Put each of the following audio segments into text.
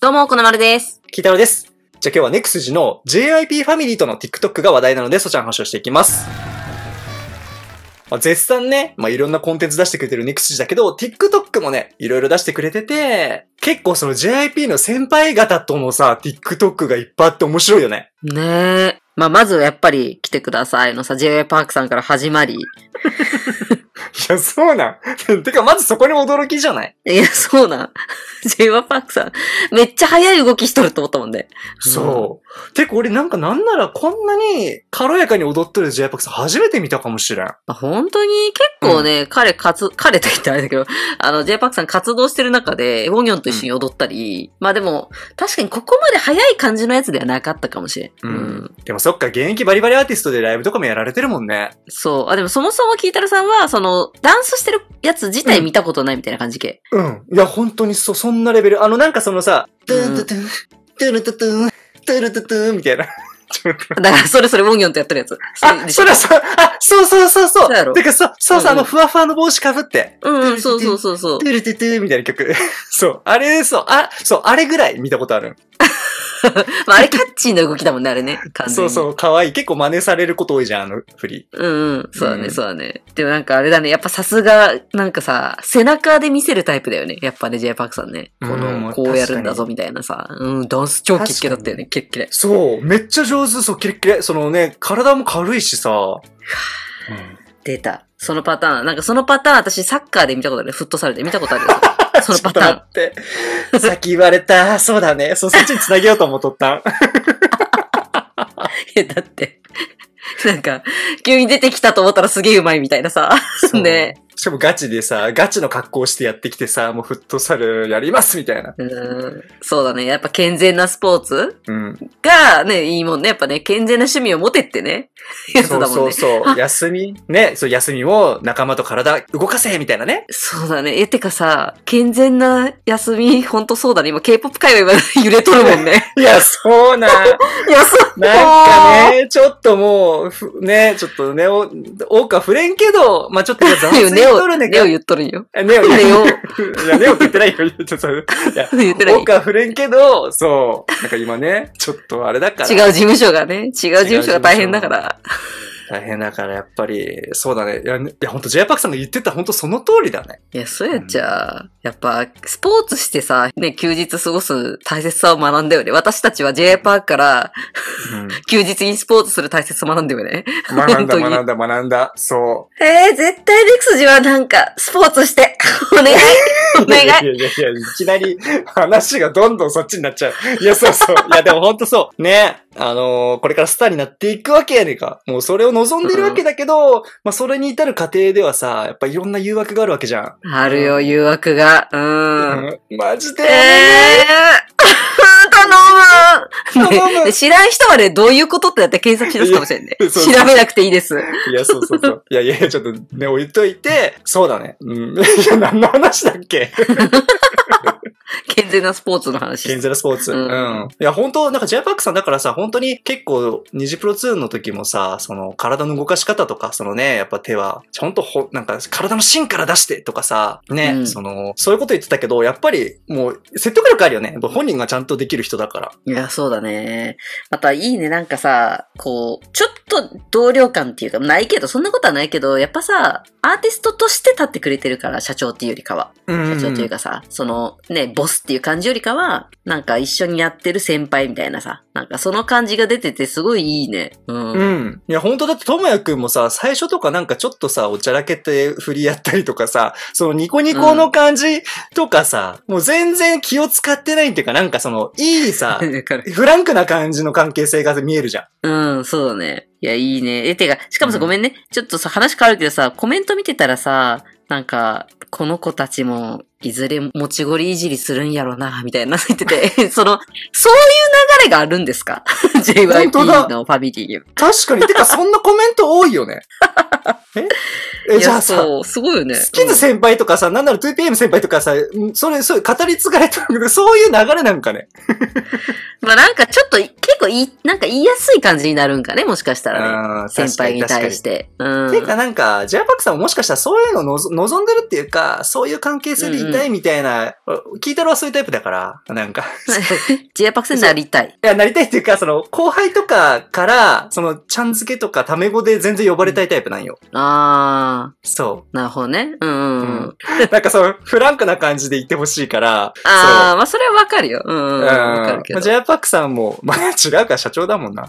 どうも、このまるです。キータロです。じゃあ今日はネクスジの JIP ファミリーとの TikTok が話題なのでそちらの話をしていきます。まあ、絶賛ね、まあ、いろんなコンテンツ出してくれてるネクスジだけど、TikTok もね、いろいろ出してくれてて、結構その JIP の先輩方とのさ、TikTok がいっぱいあって面白いよね。ねえ。まあ、まずやっぱり来てくださいのさ、JA パークさんから始まり。いや、そうなん。てか、まずそこに驚きじゃないいや、そうなん。JA パークさん、めっちゃ速い動きしとると思ったもんね。そう。うん、てか、俺なんかなんならこんなに軽やかに踊ってる JA パークさん初めて見たかもしれん。本当に結構ね、うん、彼かつ、彼と言ってあれだけど、あの、JA パークさん活動してる中で、ウォニョンと一緒に踊ったり、うん、まあでも、確かにここまで速い感じのやつではなかったかもしれん。うん。そっか、現役バリバリアーティストでライブとかもやられてるもんね。そう。あ、でもそもそもキータルさんは、その、ダンスしてるやつ自体見たことないみたいな感じ系。うん。いや、本当にそ、そんなレベル。あの、なんかそのさ、トゥントゥトゥン、トゥルトゥトゥン、トゥルトゥトゥンみたいな。だから、それそれ、モンギョンとやってるやつ。あ、それはそう、あ、そうそうそうそう。そうやろてか、そう、そうそう、あの、ふわふわの帽子かぶって、うんうん、そうそうそうそうト。ゥルトゥトゥンみたいな曲。そう、あれ、そう、あ、そう、あれぐらい見たことある。まあ、あれキャッチーな動きだもんね、あれね。そうそう、可愛い。結構真似されること多いじゃん、あの振り。うんうん。そうだうね、んそうだね。でもなんかあれだね、やっぱさすが、なんかさ、背中で見せるタイプだよね。やっぱね、J パークさんね。こうの、んこうやるんだぞみたいなさ。うん、ダンス超キレッキレだったよね、キレッキレ。そう、めっちゃ上手、そう、キレッキレ。そのね、体も軽いしさ。うん出た。そのパターン。なんかそのパターン、私サッカーで見たことある。フットサルで見たことあるよ。そのパターン。って。さっき言われた。そうだね。そう、そっちに繋げようと思っとったん。いや、だって、なんか、急に出てきたと思ったらすげえうまいみたいなさ。ね。しかもガチでさ、ガチの格好してやってきてさ、もうフットサルやりますみたいな。うん。そうだね。やっぱ健全なスポーツ、うん、がね、いいもんね。やっぱね、健全な趣味を持てってね。やつだもんね。そうそうそう。休みね、そう、休みを仲間と体動かせみたいなね。そうだね。え、てかさ、健全な休み、ほんとそうだね。今 K-POP 界は今揺れとるもんね。いや、そうな。いや、そうなんかね、ちょっともう、ね、ちょっとね、多くは触れんけど、まあちょっとざわつてネオ、ネオ言っとるんよ。ネオ、ネオ。いや、ネオって言ってないよ。ちょっと、いや、言ってない。僕は触れんけど、そう。なんか今ね、ちょっとあれだから。違う事務所がね、違う事務所が大変だから。大変だから、やっぱり、そうだね。いや、いや本当 j パクさんが言ってた、本当その通りだね。いや、そうやっちゃ、うん、やっぱ、スポーツしてさ、ね、休日過ごす大切さを学んだよね。私たちは j パークから、うん、休日にスポーツする大切さを学んだよね。学んだ、学んだ、学んだ。そう。えー、絶対レクスジはなんか、スポーツして、お願い、お願い。いやいやいや、いきなり 話がどんどんそっちになっちゃう。いや、そうそう。いや、でも本当そう。ね。あのー、これからスターになっていくわけやねんか。もうそれを望んでるわけだけど、まあそれに至る過程ではさ、やっぱいろんな誘惑があるわけじゃん。あるよ、誘惑が。うん。うん、マジで。えー、頼 む頼む、知らん人はね、どういうことってだって検索し出すかもしれんね。調べなくていいです。いや、そうそうそう。いやいや、ちょっとね、置いといて、そうだね。うん。いや、何の話だっけ 健全なスポーツの話。健全なスポーツ。うん。うん、いや、本当なんか j p a クさんだからさ、本当に結構、二次プロ2の時もさ、その、体の動かし方とか、そのね、やっぱ手は、ちゃんとほ、なんか、体の芯から出してとかさ、ね、うん、その、そういうこと言ってたけど、やっぱり、もう、説得力あるよね。本人がちゃんとできる人だから。いや、そうだね。また、いいね、なんかさ、こう、ちょっと同僚感っていうか、ないけど、そんなことはないけど、やっぱさ、アーティストとして立ってくれてるから、社長っていうよりかは。社長というかさ、その、ね、ボスっていう感じよりかは、なんか一緒にやってる先輩みたいなさ、なんかその感じが出ててすごいいいね。うん。うん。いや、本当だって、ともやくんもさ、最初とかなんかちょっとさ、おちゃらけて振りやったりとかさ、そのニコニコの感じとかさ、うん、もう全然気を使ってないっていうか、なんかその、いいさ、フランクな感じの関係性が見えるじゃん。うん、そうだね。いや、いいね。え、てか、しかもさ、うん、ごめんね。ちょっとさ、話変わるけどさ、コメント見てたらさ、なんか、この子たちもいずれ持ちごりいじりするんやろな、みたいな言ってて、その、そういう流れがあるんですか ?JYP のファミリー。確かに。てか、そんなコメント多いよね。ええ、じゃあさ、すごいよね。スキズ先輩とかさ、うん、なんなら 2PM 先輩とかさ、それ、そう、語り継がれてるけど、そういう流れなんかね。まあなんかちょっと、結構い、なんか言いやすい感じになるんかね、もしかしたらね。先輩に対して。うん。ていうかなんか、ジャパクさんもしかしたらそういうのを望んでるっていうか、そういう関係性でいたいみたいな、聞いたのはそういうタイプだから、なんか。ジ アパクセになりたい。いや、なりたいっていうか、その、後輩とかから、その、ちゃんづけとかタメ語で全然呼ばれたいタイプなんよ。うん、ああ。そう。なるほどね。うん、うん。なんかその、フランクな感じで言ってほしいから。ああ、まあそれはわかるよ。うん、うん。わかるけど。ジアパクさんも、まあ違うから社長だもんな。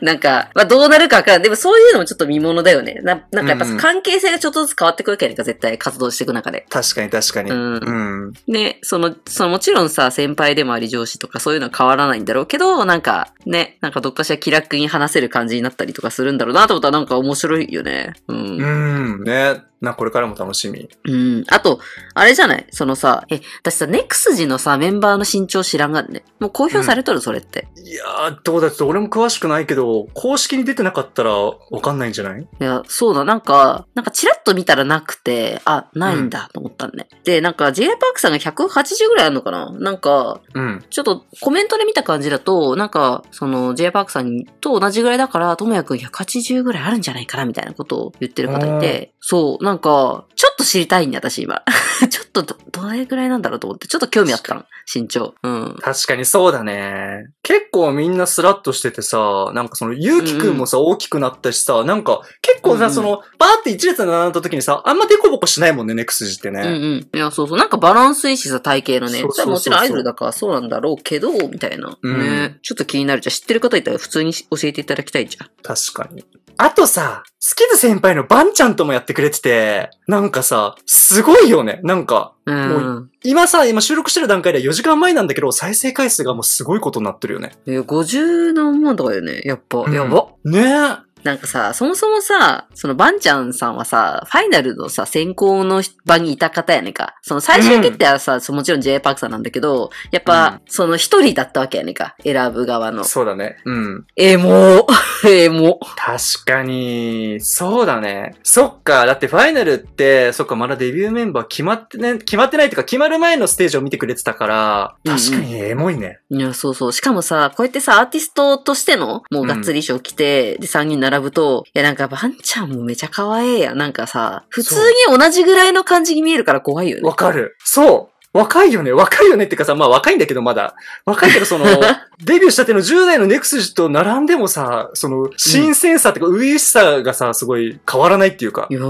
なんか、まあどうなるかわからん。でもそういうのもちょっと見ものだよね。ななんかやっぱ関係性がちょっとずつ変わってくるわけやねか、絶対活動してく中で。確かに確かに。うん。で、その、そのもちろんさ、先輩でもあり上司とかそういうのは変わらないんだろうけど、なんかね、なんかどっかしら気楽に話せる感じになったりとかするんだろうなと思ったらなんか面白いよね。うん。うん、ね。な、これからも楽しみ。うん。あと、あれじゃないそのさ、え、私さ、ネクスジのさ、メンバーの身長知らんがんね。もう公表されとる、うん、それって。いやー、どうだちょっと俺も詳しくないけど、公式に出てなかったらわかんないんじゃないいや、そうだ、なんか、なんかチラッと見たらなくて、あ、ないんだ、と思ったんね。うん、で、なんか、j パークさんが180ぐらいあるのかななんか、うん、ちょっとコメントで見た感じだと、なんか、その、j パークさんと同じぐらいだから、ともやくん180ぐらいあるんじゃないかな、みたいなことを言ってる方いて、そう、なんなんか、ちょっと知りたいんで、私今。ちょっとど、どれぐらいなんだろうと思って、ちょっと興味あったの、身長。うん。確かにそうだね。結構みんなスラッとしててさ、なんかその、ゆうきくんもさ、うんうん、大きくなったしさ、なんか、結構さ、うんうん、その、バーって一列並んだ時にさ、あんまデコボコしないもんね、ネクスジってね。うんうん。いや、そうそう。なんかバランスいいしさ、体型のね。そうそうそうもちろんアイドルだからそうなんだろうけど、みたいな。うん、ね。ちょっと気になるじゃん。知ってる方いたら普通に教えていただきたいじゃん。確かに。あとさ、スキズ先輩のバンちゃんともやってくれてて、なんかさ、すごいよね。なんか、うん、もう今さ、今収録してる段階では4時間前なんだけど、再生回数がもうすごいことになってるよね。え、50何万とかだよね、やっぱ。うん、やば。ねえ。なんかさ、そもそもさ、そのバンちゃんさんはさ、ファイナルのさ、選考の場にいた方やねんか。その最終決定はさ、うん、もちろん J パークさんなんだけど、やっぱ、うん、その一人だったわけやねんか。選ぶ側の。そうだね。うん。えもう、えもう。確かに、そうだね。そっか、だってファイナルって、そっか、まだデビューメンバー決まってね、決まってないっていうか、決まる前のステージを見てくれてたから、確かにエモいね。うんうん、いや、そうそう。しかもさ、こうやってさ、アーティストとしての、もうがっつり衣装着て、で、3人並並ぶと、いやなんかバンちゃんもめちゃ可愛いや。なんかさ、普通に同じぐらいの感じに見えるから怖いよね。わかる。そう若いよね。若いよねってかさ、まあ若いんだけどまだ。若いけどその、デビューしたての10代のネクスジと並んでもさ、その、新鮮さってか、初々しさがさ、すごい変わらないっていうか。いや、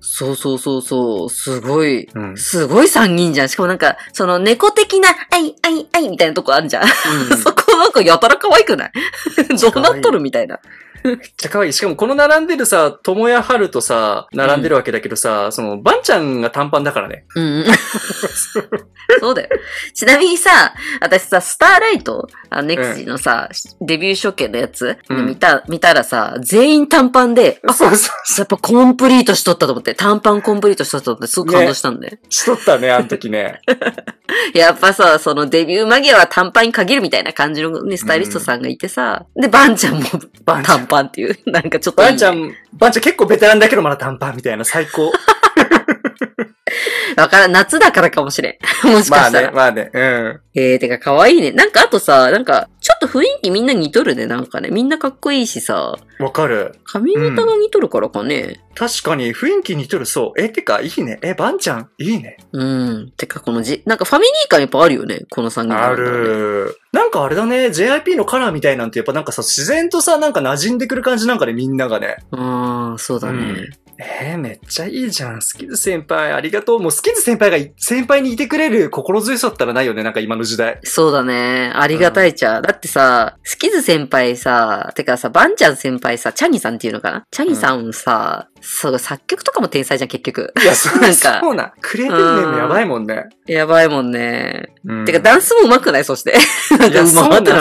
そうそうそうそう、すごい、うん、すごい3人じゃん。しかもなんか、その猫的な、あい、あい、あいみたいなとこあるじゃん。うん、そこなんかやたら可愛くないどうなっとるみたいな。めっちゃ可愛い。しかもこの並んでるさ、ともやはるとさ、並んでるわけだけどさ、その、ばんちゃんが短パンだからね。うん そうだよ。ちなみにさ、私さ、スターライト、あネクシーのさ、デビュー初見のやつ、うん見た、見たらさ、全員短パンで、あ、そうそう。やっぱコンプリートしとったと思って、短パンコンプリートしとったと思って、すごく感動したんで。ね、しとったね、あの時ね。やっぱさ、そのデビュー間際は短パンに限るみたいな感じのね、スタイリストさんがいてさ、うん、で、ばんちゃんも短パン短パンっていう、なんかちょっとばちゃん、ばちゃん結構ベテランだけどまだ短パンみたいな最高。わからん、夏だからかもしれん。もしかしたら。まあね、まあね、うん。えー、てか可愛いね。なんかあとさ、なんか、ちょっと雰囲気みんな似とるね、なんかね。みんなかっこいいしさ。わかる。髪型が似とるからかね。うん、確かに、雰囲気似とる、そう。え、てか、いいね。え、ばんちゃん、いいね。うん。てか、このじ、なんかファミリー感やっぱあるよね、この3人、ね。ある。なんかあれだね、JIP のカラーみたいなんて、やっぱなんかさ、自然とさ、なんか馴染んでくる感じなんかね、みんながね。あん、そうだね。うんえー、めっちゃいいじゃん。スキズ先輩、ありがとう。もうスキズ先輩が、先輩にいてくれる心強さったらないよね、なんか今の時代。そうだね。ありがたいちゃ。うん、だってさ、スキズ先輩さ、てかさ、バンちゃん先輩さ、チャニさんっていうのかなチャニさんさ、そう、作曲とかも天才じゃん、結局。いや、そうなんか。そうな。クレーテルネームやばいもんね。やばいもんね。うん、てか、ダンスも上手くないそして。なんか、うま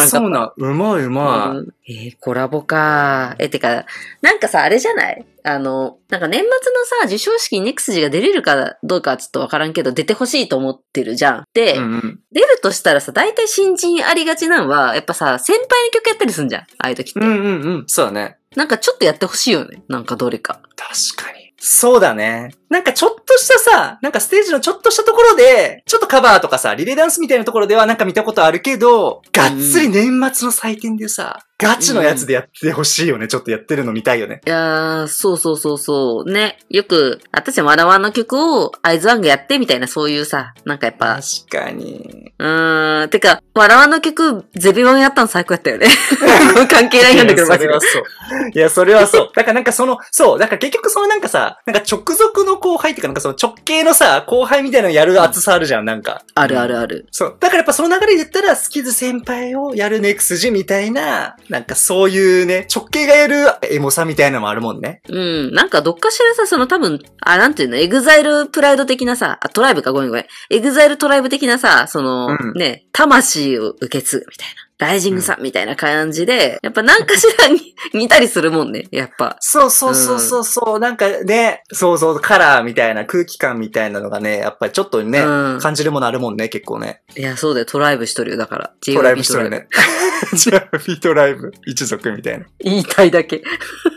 い。そうな、うまい、うまい。うん、えー、コラボか。えてか、なんかさ、あれじゃないあの、なんか年末のさ、授賞式にネク x ジが出れるかどうかちょっとわからんけど、出てほしいと思ってるじゃん。で、うんうん、出るとしたらさ、大体新人ありがちなんは、やっぱさ、先輩の曲やったりすんじゃん。ああいう時って。うんうんうん。そうだね。なんかちょっとやってほしいよね。なんかどれか。確かに。そうだね。なんかちょっとしたさ、なんかステージのちょっとしたところで、ちょっとカバーとかさ、リレーダンスみたいなところではなんか見たことあるけど、がっつり年末の祭典でさ、ガチのやつでやってほしいよね、うん、ちょっとやってるの見たいよね。いやー、そうそうそうそう。ね。よく、私はわらわの曲をアイズワンがやってみたいな、そういうさ、なんかやっぱ。確かに。うーん。てか、わらわの曲、ゼビワンやったの最高やったよね。関係ないんだけど、それはそう。いや、それはそう。だからなんかその、そう、だから結局そのなんかさ、なんか直属の後輩っていうか、なんかその直系のさ、後輩みたいなのやる熱さあるじゃん、なんか。あるあるある。そう。だからやっぱその流れで言ったら、スキズ先輩をやるネクスジみたいな、なんかそういうね、直径がやるエモさみたいなのもあるもんね。うん。なんかどっかしらさ、その多分、あ、なんていうの、エグザイルプライド的なさ、あ、トライブか、ごめんごめん。エグザイルトライブ的なさ、その、うん、ね、魂を受け継ぐみたいな。ライジングさんみたいな感じで、やっぱなんかしらに 似たりするもんね、やっぱ。そうそうそうそうそう、うん、なんかね、そうそう、カラーみたいな空気感みたいなのがね、やっぱりちょっとね、うん、感じるものあるもんね、結構ね。いや、そうだよ、トライブしとるよ、だから。トライブしとるね。じゃあ、フィートライブ一族みたいな。言いたいだけ。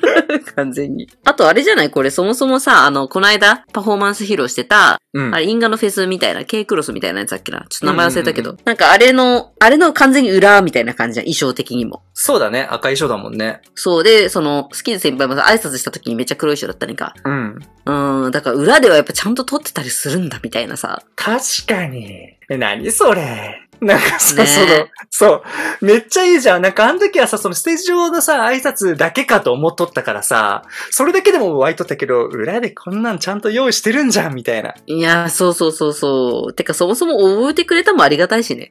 完全に。あとあれじゃないこれそもそもさ、あの、この間パフォーマンス披露してた、うん、あれ、インガのフェスみたいな、K クロスみたいなやつだっけな。ちょっと名前忘れたけど、うんうんうん、なんかあれの、あれの完全に裏みたいな感じじゃん、衣装的にも。そうだね、赤い衣装だもんね。そうで、その、スキーズ先輩もさ、挨拶した時にめっちゃ黒い衣装だったねか。うん。うん、だから裏ではやっぱちゃんと撮ってたりするんだ、みたいなさ。確かに。え、何それ。なんかさ、ね、その、そう。めっちゃいいじゃん。なんかあの時はさ、そのステージ上のさ、挨拶だけかと思っとったからさ、それだけでも湧いとったけど、裏でこんなんちゃんと用意してるんじゃん、みたいな。いや、そうそうそうそう。てかそもそも覚えてくれたもありがたいしね。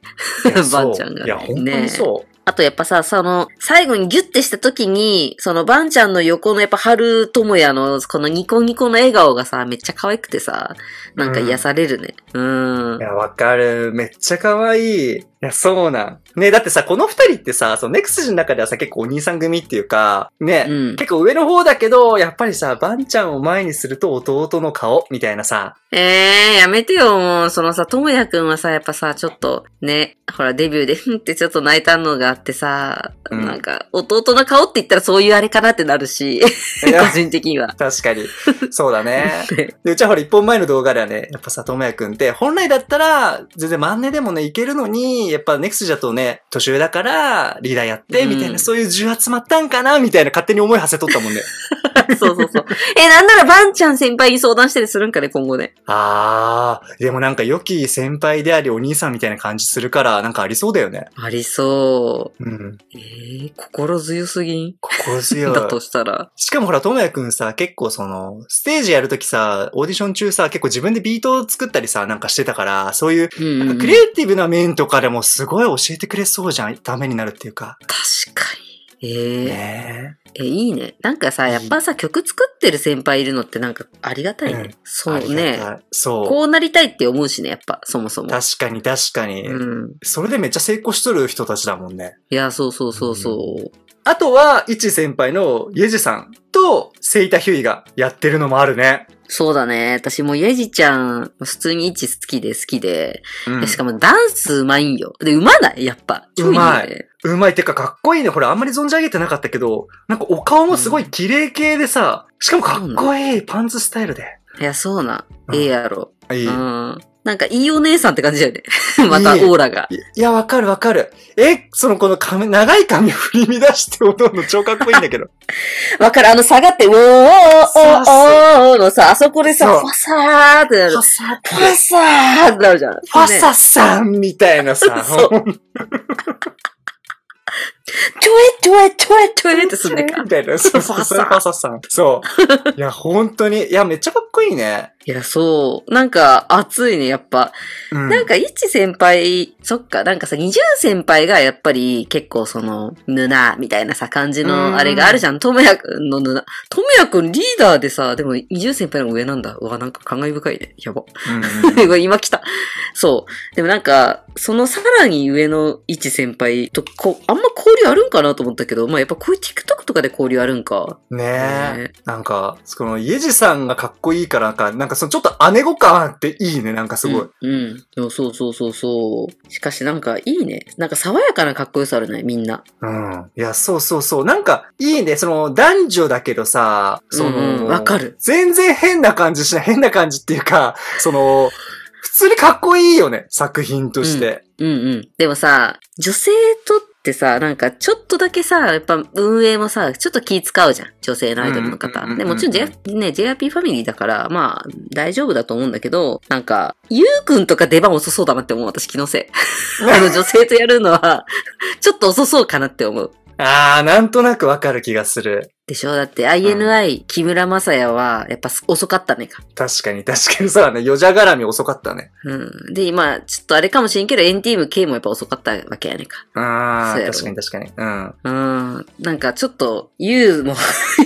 ばあちゃんが、ね。いや、ほんとにそう。ねあとやっぱさ、その、最後にギュッてした時に、そのバンちゃんの横のやっぱ春智也のこのニコニコの笑顔がさ、めっちゃ可愛くてさ、なんか癒されるね。うん。うん、いや、わかる。めっちゃ可愛い。や、そうなん。ね、だってさ、この二人ってさ、そのネクスジの中ではさ、結構お兄さん組っていうか、ね、うん、結構上の方だけど、やっぱりさ、バンちゃんを前にすると弟の顔、みたいなさ。ええー、やめてよ、もう。そのさ、ともやくんはさ、やっぱさ、ちょっと、ね、ほら、デビューで、ふんってちょっと泣いたのがあってさ、うん、なんか、弟の顔って言ったらそういうあれかなってなるし、個人的には。確かに。そうだ ね。で、うちはほら、一本前の動画ではね、やっぱさ、ともやくんって、本来だったら、全然万年でもね、いけるのに、やっぱネクスジだとね、年上だから、リーダーやって、みたいな、うん、そういう重圧まったんかな、みたいな、勝手に思い馳せとったもんね。そうそうそう。え、なんならばんちゃん先輩に相談したりするんかね、今後ね。あー、でもなんか良き先輩でありお兄さんみたいな感じするから、なんかありそうだよね。ありそう。うん。えー、心強すぎん心強い。だとしたら。しかもほら、ともやくんさ、結構その、ステージやるときさ、オーディション中さ、結構自分でビートを作ったりさ、なんかしてたから、そういう、クリエイティブな面とかでももすごい教えてくれそうじゃん。ダメになるっていうか。確かに。ええねえ、いいね。なんかさ、やっぱさ、曲作ってる先輩いるのってなんかありがたいね。うんそうねそう。こうなりたいって思うしね、やっぱ、そもそも。確かに確かに、うん。それでめっちゃ成功しとる人たちだもんね。いや、そうそうそうそう。あとは、一先輩のイェジさんとセイタヒュイがやってるのもあるね。そうだね。私もゆえじちゃん、普通にイチ好きで好きで、うん、しかもダンスうまいんよ。で、うまないやっぱ。うまい。うまい。ってかかっこいいね。ほら、あんまり存じ上げてなかったけど、なんかお顔もすごい綺麗系でさ、うん、しかもかっこいい。パンツスタイルで。いや、そうな。ええやろ。いい。うん。なんかいいお姉さんって感じだよね。またオーラが。いや、わかるわかる。え、そのこの髪、長い髪振り乱して踊るの超かっこいいんだけど。わかる。あの下がって、おーおーおーおーのさ、あそこでさ、ファサーってなる。ファサーファサーってなるじゃん。ファサさんみたいなさ。ちょえちょえちょえちょえってすんねか。みたいな。そう、ファサさん。そう。いや、本当に。いや、めっちゃかっこいいね。いや、そう。なんか、熱いね、やっぱ。うん、なんか、一先輩、そっか、なんかさ、二十先輩が、やっぱり、結構、その、ぬな、みたいなさ、感じの、あれがあるじゃん。ともやくんのぬな。ともやくんリーダーでさ、でも、二十先輩の上なんだ。うわ、なんか、感慨深いね。やば。うんうん、今来た。そう。でもなんか、そのさらに上の一先輩と、こう、あんまこう交流あるんかなと思ったけど、まあやっぱこういう TikTok とかで交流あるんか。ねえ。ねなんか、その、イエジさんがかっこいいからなか、なんかそのちょっと姉子感っていいね、なんかすごい。うん、うん、そうそうそうそう。しかしなんかいいね。なんか爽やかなかっこよさあるね、みんな。うん。いや、そうそうそう。なんかいいね、その男女だけどさ、その、わ、うん、かる。全然変な感じしない、変な感じっていうか、その、普通にかっこいいよね、作品として。うん、うん、うん、でもさ、女性とってさ、なんかちょっとだけさ、やっぱ運営もさ、ちょっと気使うじゃん。女性のアイドルの方。で、もちろん J、ね、JRP ファミリーだから、まあ、大丈夫だと思うんだけど、なんか、ゆうくんとか出番遅そうだなって思う、私気のせい。あの、女性とやるのはちょっと遅そうかなって思う。ああ、なんとなくわかる気がする。でしょだって INI、木村正也は、やっぱ遅かったねか。確かに、確かにそうだね。余者絡み遅かったね。うん。で、今、ちょっとあれかもしれんけど、エンティーム K もやっぱ遅かったわけやねか。ああ、確かに確かに。うん。うん。なんか、ちょっと、ユーも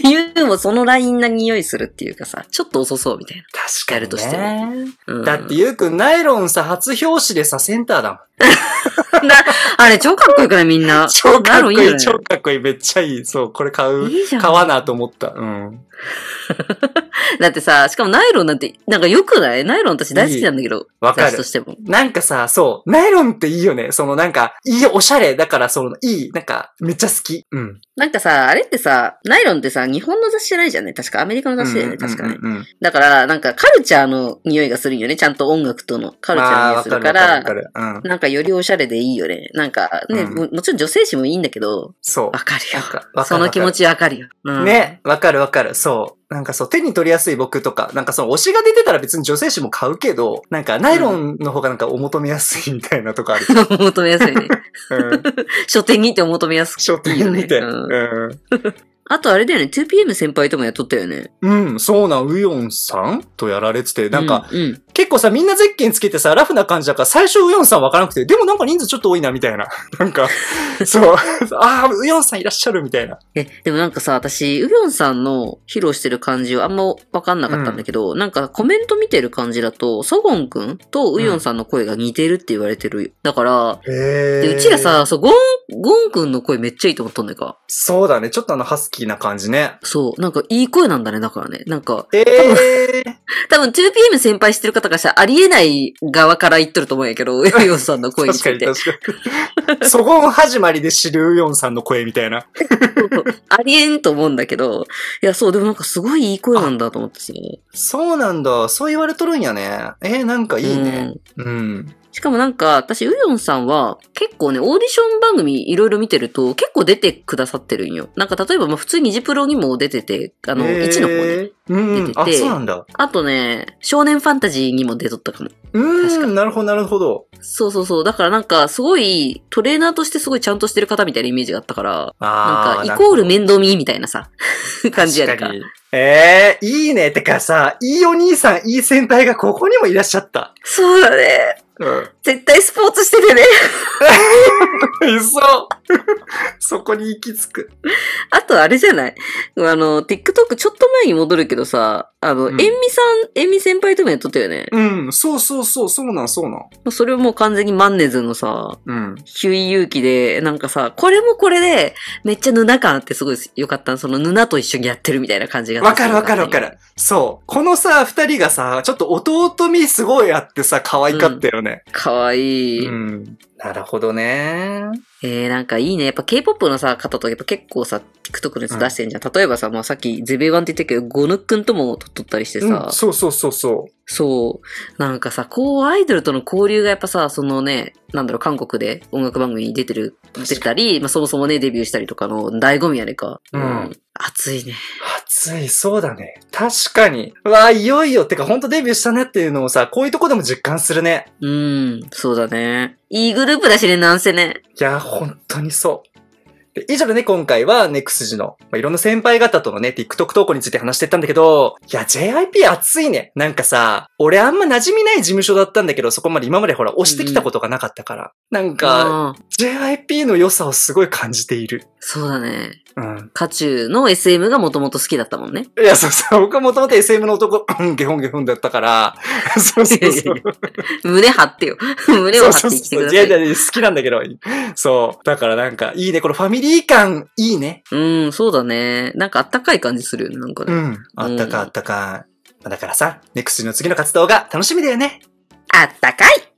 ユでもそのラインな匂いするっていうかさ、ちょっと遅そうみたいな。確かに、ね。としてうん、だってゆうくん、ナイロンさ、初表紙でさ、センターだもん。あれ、超かっこいいからみんな。超かっこいい、いい超かっこいい。めっちゃいい。そう、これ買う。いい買わなと思った。うん。だってさ、しかもナイロンなんて、なんか良くないナイロン私大好きなんだけど。わかる。としても。なんかさ、そう、ナイロンっていいよね。そのなんか、いいおしゃれ。だからその、いい、なんか、めっちゃ好き。うん。なんかさ、あれってさ、ナイロンってさ、日本の雑誌じゃないじゃんね。確かアメリカの雑誌だよね。確かね。だから、なんかカルチャーの匂いがするよね。ちゃんと音楽とのカルチャーの匂いするから。かかうん、なんかよりおしゃれでいいよね。なんかね、うん、もちろん女性誌もいいんだけど。そう。わかるよ。その気持ちわかるよ。うん、ね、わかるわかる。そう。なんかそう、手に取りやすい僕とか、なんかその推しが出てたら別に女性誌も買うけど、なんかナイロンの方がなんかお求めやすいみたいなとこある。お 求めやすいね。うん、書店に行ってお求めやすい、書店にて。うん、うんあとあれだよね、2PM 先輩ともやっとったよね。うん、そうな、ウヨンさんとやられてて、なんか、うんうん結構さ、みんなゼッケンつけてさ、ラフな感じだから、最初ウヨンさんわからなくて、でもなんか人数ちょっと多いな、みたいな。なんか、そう、ああ、ウヨンさんいらっしゃる、みたいな。え、でもなんかさ、私、ウヨンさんの披露してる感じはあんまわかんなかったんだけど、うん、なんかコメント見てる感じだと、ソゴンくんとウヨンさんの声が似てるって言われてる。だから、でうちらさ、そう、ゴン、ゴンくんの声めっちゃいいと思ったんだか。そうだね、ちょっとあの、ハスキーな感じね。そう。なんか、いい声なんだね、だからね。なんか。ええー。多分、2PM 先輩してる方がしたら、ありえない側から言っとると思うんやけど、ウヨンさんの声について。確かに確かに。そこ始まりで知るウヨンさんの声みたいな。ありえんと思うんだけど。いや、そう、でもなんかすごいいい声なんだと思ってそうなんだ。そう言われとるんやね。えー、なんかいいね。うん、うんしかもなんか、私、ウヨンさんは、結構ね、オーディション番組いろいろ見てると、結構出てくださってるんよ。なんか、例えば、まあ、普通にジプロにも出てて、あの、えー、1の方ね、出てて。あ、そうなんだ。あとね、少年ファンタジーにも出とったかも。うん、確かなるほど、なるほど。そうそうそう。だからなんか、すごい、トレーナーとしてすごいちゃんとしてる方みたいなイメージがあったから、なんか、イコール面倒見みたいなさ、感じやねんか。ええー、いいね。てかさ、いいお兄さん、いい先輩がここにもいらっしゃった。そうだね。Uh. 絶対スポーツしててね。嘘そこに行き着く。あとあれじゃないあの、TikTok ちょっと前に戻るけどさ、あの、うん、エンミさん、エンミ先輩ともやっとったよね。うん、そうそうそう、そうなんそうなん。それもう完全にマンネズのさ、うん、ヒュイ勇気で、なんかさ、これもこれで、めっちゃヌナ感あってすごいよかった。そのヌナと一緒にやってるみたいな感じが。わかるわかるわかる。そう。このさ、二人がさ、ちょっと弟みすごいあってさ、可愛かったよね。うんかわいい。うん。なるほどね。えー、なんかいいね。やっぱ K-POP のさ、方とやっぱ結構さ、TikTok のやつ出してんじゃん。うん、例えばさ、まあ、さっきゼベンって言ったけど、ゴヌクンとも撮ったりしてさ、うん、そうそうそうそう。そう。なんかさ、こうアイドルとの交流がやっぱさ、そのね、なんだろう、韓国で音楽番組に出てる、出てたり、まあ、そもそもね、デビューしたりとかの醍醐味やねか。うん。熱いね。暑い、そうだね。確かに。うわあ、いよいよ、ってかほんとデビューしたねっていうのをさ、こういうとこでも実感するね。うん、そうだね。いいグループだしね、なんせね。いや、本当にそう。以上でね、今回はネクスジの、まあ、いろんな先輩方とのね、TikTok 投稿について話してったんだけど、いや、JIP 熱いね。なんかさ、俺あんま馴染みない事務所だったんだけど、そこまで今までほら、押してきたことがなかったから。うん、なんか、JIP の良さをすごい感じている。そうだね。うん。渦中の SM がもともと好きだったもんね。いや、そうそう。僕はもともと SM の男、ゲホンゲホンだったから。そうそうそう。胸張ってよ。胸を張って生きてください。そうそうそういやいや、好きなんだけど。そう。だからなんか、いいね。このファミリー感、いいね。うん、そうだね。なんかあったかい感じするよね、なんかね。うん。あったかあったかい。だからさ、ネクスの次の活動が楽しみだよね。あったかい